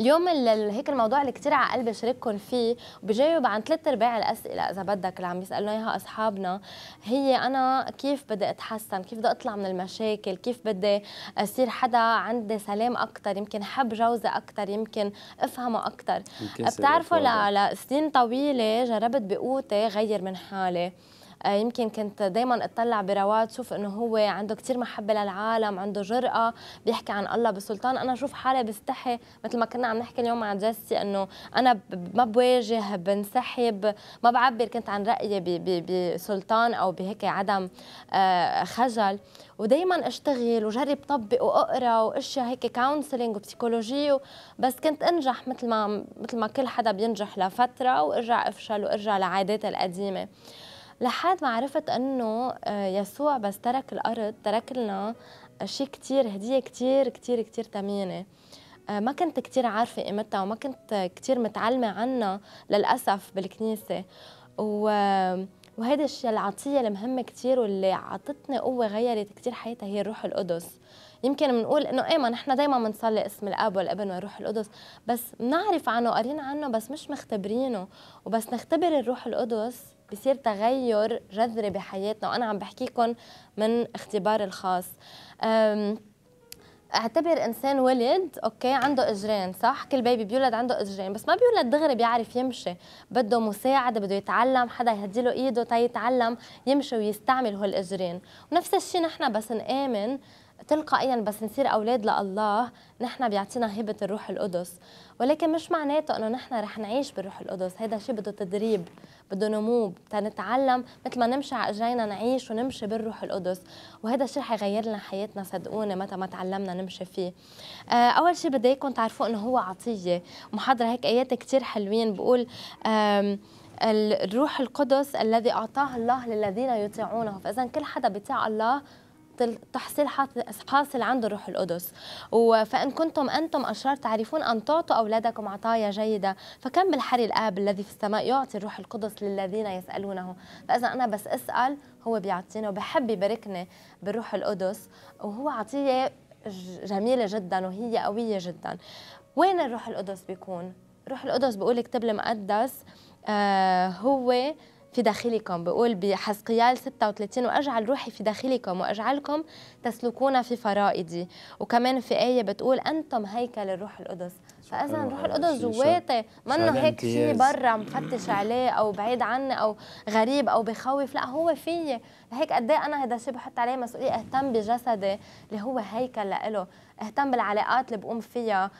اليوم هيك الموضوع اللي كثير على قلبي شارككم فيه بجاوب عن ثلاث ارباع الاسئله اذا بدك اللي عم يسالوا اياها اصحابنا هي انا كيف بدي اتحسن كيف بدي اطلع من المشاكل كيف بدي اصير حدا عندي سلام اكثر يمكن حب جوزي اكثر يمكن افهمه اكثر بتعرفوا لسنين طويله جربت بقوتي غير من حالي آه، يمكن كنت دائما اطلع برواد شوف انه هو عنده كثير محبه للعالم عنده جرأه بيحكي عن الله بسلطان انا شوف حالي بستحي مثل ما كنا عم نحكي اليوم مع جيسي انه انا ما بواجه بنسحب ما بعبر كنت عن رايي بسلطان او بهيك عدم آه، خجل ودائما اشتغل وجرب طبق واقرا واشياء هيك كونسلينج وبسيكولوجي بس كنت انجح مثل ما مثل ما كل حدا بينجح لفتره وارجع افشل وارجع لعاداتي القديمه لحد ما عرفت انه آه، يسوع بس ترك الارض ترك لنا آه، شيء كثير هديه كثير كثير كثير ثمينه آه، ما كنت كثير عارفة قيمتها وما كنت كثير متعلمة عنها للأسف بالكنيسة و... وهيدا الشيء العطية المهمة كثير واللي عطتني قوة غيرت كثير حياتها هي الروح القدس يمكن بنقول انه ايه ما نحن دائما بنصلي اسم الاب والابن والروح القدس بس بنعرف عنه قارين عنه بس مش مختبرينه وبس نختبر الروح القدس بصير تغير جذري بحياتنا وانا عم بحكيكم من اختباري الخاص اعتبر انسان ولد اوكي عنده اجرين صح كل بيبي بيولد عنده اجرين بس ما بيولد دغري بيعرف يمشي بده مساعده بده يتعلم حدا يهدي له ايده تيتعلم يمشي ويستعمل هالاجرين ونفس الشيء نحن بس نامن تلقائيا بس نصير اولاد لله نحن بيعطينا هبه الروح القدس ولكن مش معناته انه نحن رح نعيش بالروح القدس هذا شيء بده تدريب بده نمو تنتعلم مثل ما نمشي على اجرينا نعيش ونمشي بالروح القدس وهذا الشيء حيغير لنا حياتنا صدقوني متى ما تعلمنا نمشي فيه آه، اول شيء بدي اياكم تعرفوا انه هو عطيه محاضره هيك ايات كثير حلوين بقول الروح القدس الذي اعطاه الله للذين يطيعونه فاذا كل حدا بيطيع الله تحصيل حاصل عنده الروح القدس فإن كنتم أنتم أشرار تعرفون أن تعطوا أولادكم عطايا جيدة فكم بالحري الآب الذي في السماء يعطي الروح القدس للذين يسألونه فإذا أنا بس أسأل هو بيعطيني وبحب يباركني بالروح القدس وهو عطية جميلة جدا وهي قوية جدا وين الروح القدس بيكون؟ روح القدس بيقول كتاب المقدس آه هو في داخلكم بقول بحزقيال 36 واجعل روحي في داخلكم واجعلكم تسلكون في فرائدي وكمان في ايه بتقول انتم هيكل الروح القدس فاذا الروح القدس جواتي منه هيك شيء برا مفتش عليه او بعيد عني او غريب او بخوف لا هو فيي لهيك قد إيه انا هذا الشيء بحط عليه مسؤوليه اهتم بجسدي اللي هو هيكل له اهتم بالعلاقات اللي بقوم فيها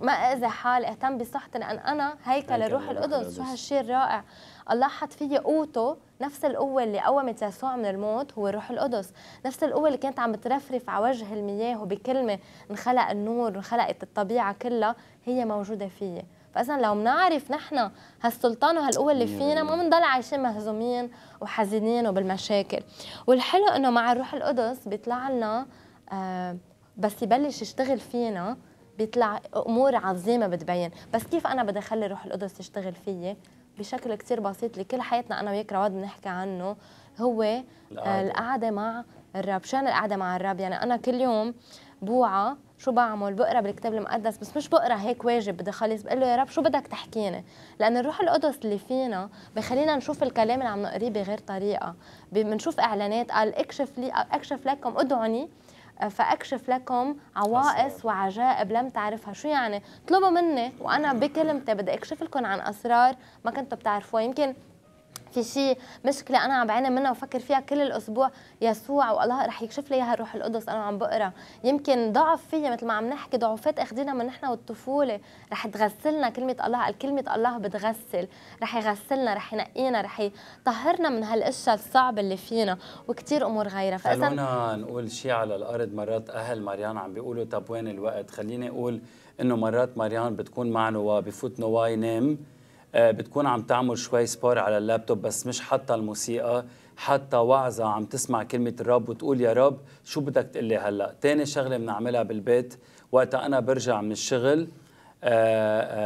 ما اذي حالي اهتم بصحتي لان انا هيكل الروح القدس شو هالشيء الرائع الله حط فيي قوته نفس القوة اللي قومت يسوع من الموت هو الروح القدس نفس القوة اللي كانت عم بترفرف على وجه المياه وبكلمة انخلق النور انخلقت الطبيعة كلها هي موجودة فيي فاذا لو بنعرف نحن هالسلطان وهالقوه اللي فينا ما بنضل عايشين مهزومين وحزينين وبالمشاكل والحلو انه مع الروح القدس بيطلع لنا آه بس يبلش يشتغل فينا بيطلع امور عظيمه بتبين بس كيف انا بدي اخلي الروح القدس يشتغل فيي بشكل كثير بسيط لكل حياتنا انا وياك رواد بنحكي عنه هو آه، القعده مع الرب شو يعني القعده مع الرب يعني انا كل يوم بوعى شو بعمل بقرا بالكتاب المقدس بس مش بقرا هيك واجب بدي خلص بقول له يا رب شو بدك تحكيني لان الروح القدس اللي فينا بخلينا نشوف الكلام اللي عم نقريه بغير طريقه بنشوف اعلانات قال اكشف لي اكشف لكم ادعني فاكشف لكم عواقص وعجائب لم تعرفها شو يعني اطلبوا مني وانا بكلمتي بدي اكشف لكم عن اسرار ما كنتوا بتعرفوها يمكن في شيء مشكله انا عم بعاني منها وفكر فيها كل الاسبوع يسوع والله رح يكشف لي اياها الروح القدس انا عم بقرا يمكن ضعف فيا مثل ما عم نحكي ضعفات اخذينا من نحن والطفوله رح تغسلنا كلمه الله كلمه الله بتغسل رح يغسلنا رح ينقينا رح يطهرنا من هالاشياء الصعبه اللي فينا وكثير امور غيرها فاذا خلونا نقول شيء على الارض مرات اهل مريان عم بيقولوا طب وين الوقت خليني اقول انه مرات مريان بتكون مع نواه بفوت نواه ينام آه، بتكون عم تعمل شوي سبور على اللابتوب بس مش حتى الموسيقى حتى وعظة عم تسمع كلمة الرب وتقول يا رب شو بدك تقلي هلا تاني شغلة بنعملها بالبيت وقت أنا برجع من الشغل آه،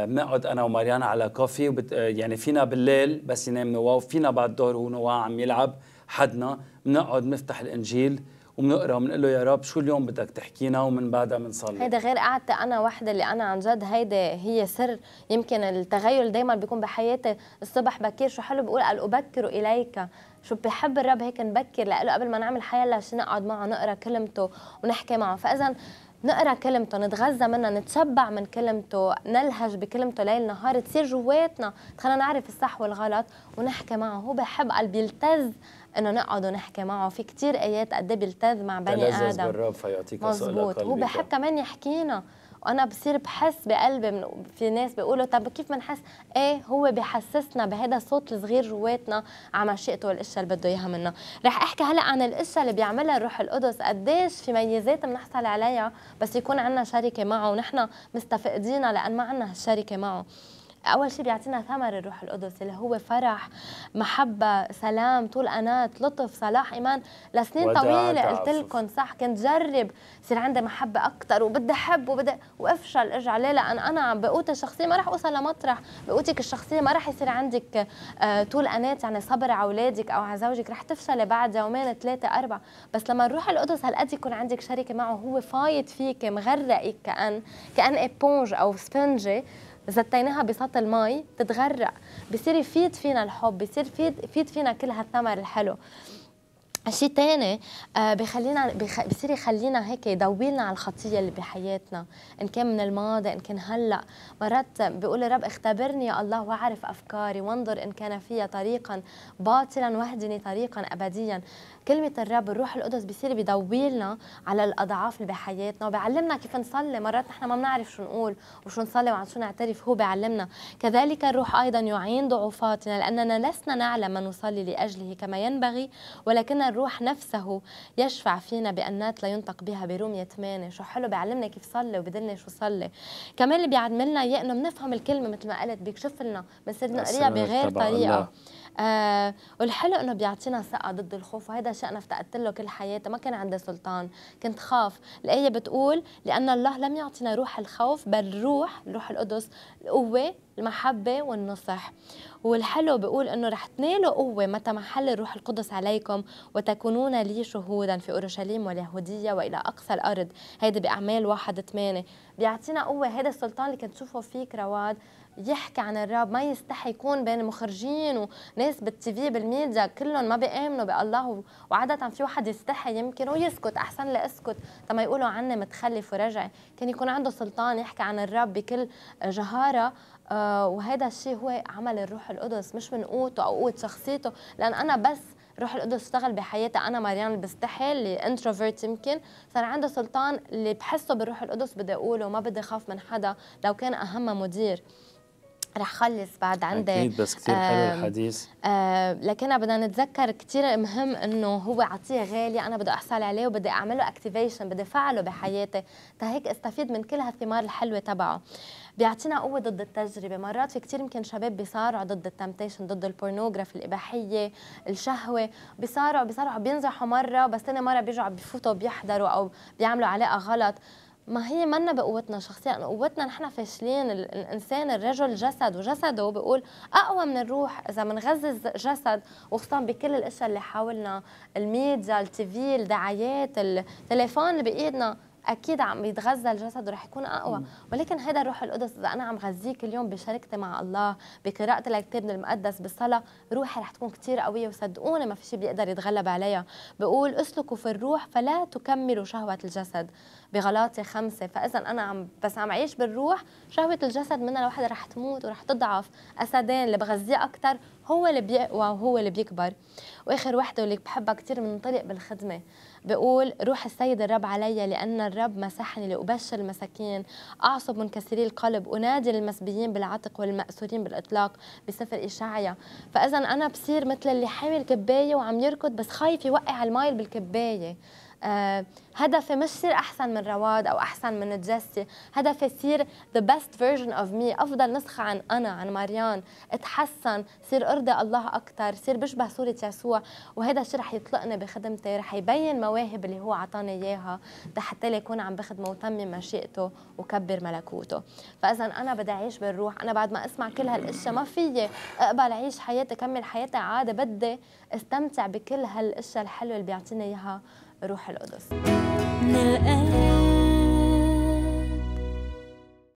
آه، بنقعد انا وماريانا على كوفي وبت... يعني فينا بالليل بس ينام نواه فينا بعد دور هو عم يلعب حدنا بنقعد نفتح الانجيل وبنقرا وبنقول له يا رب شو اليوم بدك تحكينا ومن بعدها بنصلي هيدا غير قعدت انا وحده اللي انا عن جد هيدا هي سر يمكن التغير دائما بيكون بحياتي الصبح بكير شو حلو بقول قال ابكر اليك شو بحب الرب هيك نبكر لإله قبل ما نعمل حياة شو نقعد معه نقرا كلمته ونحكي معه فاذا نقرا كلمته نتغذى منها نتشبع من كلمته نلهج بكلمته ليل نهار تصير جواتنا خلينا نعرف الصح والغلط ونحكي معه هو بحب قلب يلتز انه نقعد ونحكي معه في كتير ايات قد إيه بيلتز مع بني ادم بالرب فيعطيك مزبوط هو بحب كمان يحكينا وانا بصير بحس بقلبي من في ناس بيقولوا طب كيف بنحس ايه هو بحسسنا بهذا الصوت الصغير جواتنا على مشيئته والاشياء اللي بده اياها منا رح احكي هلا عن الاشياء اللي بيعملها الروح القدس قديش في ميزات بنحصل عليها بس يكون عندنا شركه معه ونحن مستفقدينها لان ما عندنا هالشركه معه اول شيء بيعطينا ثمر الروح القدس اللي هو فرح محبه سلام طول انات لطف صلاح ايمان لسنين طويله قلت لكم صح كنت جرب يصير عندي محبه اكثر وبدي احب وبدي وافشل ارجع ليه لان انا عم بقوتي الشخصيه ما راح اوصل لمطرح بقوتك الشخصيه ما راح يصير عندك آه، طول انات يعني صبر على اولادك او على زوجك راح تفشلي بعد يومين ثلاثه اربعه بس لما الروح القدس هالقد يكون عندك شركه معه هو فايت فيك مغرقك كان كان ايبونج او سفنجه زتيناها بسطل مي بتتغرق بصير يفيد فينا الحب بصير يفيد فينا كل هالثمر الحلو شيء تاني آه، بخلينا بصير يخلينا هيك يدورنا على الخطيه اللي بحياتنا ان كان من الماضي ان كان هلا مرات بيقول الرب اختبرني يا الله واعرف افكاري وانظر ان كان فيها طريقا باطلا واهدني طريقا ابديا كلمه الرب الروح القدس بصير بيدورنا على الاضعاف اللي بحياتنا وبيعلمنا كيف نصلي مرات نحن ما بنعرف شو نقول وشو نصلي وعن شو نعترف هو بيعلمنا كذلك الروح ايضا يعين ضعفاتنا لاننا لسنا نعلم ما نصلي لاجله كما ينبغي ولكن الروح نفسه يشفع فينا بأنات لا ينطق بها برومية 8 شو حلو بيعلمنا كيف صلي وبدلنا شو صلي كمان اللي بيعلمنا اياه انه بنفهم الكلمه مثل ما قلت بيكشف لنا بنصير نقريها بغير طريقه الله. آه والحلو انه بيعطينا ثقه ضد الخوف وهذا شيء انا افتقدت له كل حياتي ما كان عندي سلطان كنت خاف الايه بتقول لان الله لم يعطينا روح الخوف بل روح الروح القدس القوه المحبة والنصح والحلو بيقول انه رح تنالوا قوة متى محل الروح القدس عليكم وتكونون لي شهودا في اورشليم واليهودية والى اقصى الارض، هيدي باعمال واحد ثمانية، بيعطينا قوة هذا السلطان اللي كنت تشوفه فيك رواد يحكي عن الرب ما يستحي يكون بين مخرجين وناس بالتي في بالميديا كلهم ما بيامنوا بالله وعادة في واحد يستحي يمكن ويسكت احسن لاسكت تما يقولوا عني متخلف ورجعي، كان يكون عنده سلطان يحكي عن الرب بكل جهارة آه، وهذا الشيء هو عمل الروح القدس مش من قوته او قوه شخصيته لان انا بس روح القدس اشتغل بحياتي انا مريان اللي بستحي اللي انتروفيرت يمكن صار عنده سلطان اللي بحسه بالروح القدس بدي اقوله ما بدي اخاف من حدا لو كان اهم مدير آه رح خلص بعد عندي اكيد بس كثير حلو الحديث لكن بدنا نتذكر كثير مهم انه هو عطيه غالي انا بدي احصل عليه وبدي اعمله اكتيفيشن بدي فعله بحياتي تهيك استفيد من كل هالثمار الحلوه تبعه بيعطينا قوه ضد التجربه مرات في كثير يمكن شباب بيصارعوا ضد التمتيشن ضد البورنوغرافي الاباحيه الشهوه بيصارعوا بيصارعوا بينزحوا مره بس ثاني مره بيرجعوا بفوتوا بيحضروا او بيعملوا علاقه غلط ما هي منا بقوتنا الشخصية أنا قوتنا نحن فاشلين الإنسان الرجل جسد وجسده بقول أقوى من الروح إذا بنغذي الجسد وخصوصا بكل الأشياء اللي حولنا الميديا التيفي الدعايات التليفون اللي بإيدنا اكيد عم يتغذى الجسد ورح يكون اقوى ولكن هذا الروح القدس اذا انا عم غذيك اليوم بشركتي مع الله بقراءتي للكتاب المقدس بالصلاه روحي رح تكون كثير قويه وصدقوني ما في شيء بيقدر يتغلب عليها بقول اسلكوا في الروح فلا تكملوا شهوه الجسد بغلاطي خمسه فاذا انا عم بس عم عيش بالروح شهوه الجسد منها لوحدها رح تموت ورح تضعف اسدين اللي بغذيه اكثر هو اللي بيقوى وهو اللي بيكبر واخر وحده واللي بحبها كثير منطلق بالخدمه بقول روح السيد الرب علي لأن الرب مسحني لأبشر المساكين أعصب منكسري القلب أنادي المسبيين بالعتق والمأسورين بالإطلاق بسفر إشعيا فإذا أنا بصير مثل اللي حامل كباية وعم يركض بس خايف يوقع المي بالكباية آه، هدفي مش صير احسن من رواد او احسن من جيسي هدفي صير ذا بيست فيرجن اوف مي افضل نسخه عن انا عن ماريان اتحسن صير ارضي الله اكثر صير بشبه صوره يسوع وهذا الشيء رح يطلقني بخدمتي رح يبين مواهب اللي هو اعطاني اياها لحتى لي عم بخدمه وتمم مشيئته وكبر ملكوته فاذا انا بدي اعيش بالروح انا بعد ما اسمع كل هالاشياء ما فيي اقبل اعيش حياتي كمل حياتي عادي بدي استمتع بكل هالاشياء الحلوه اللي بيعطيني اياها روح القدس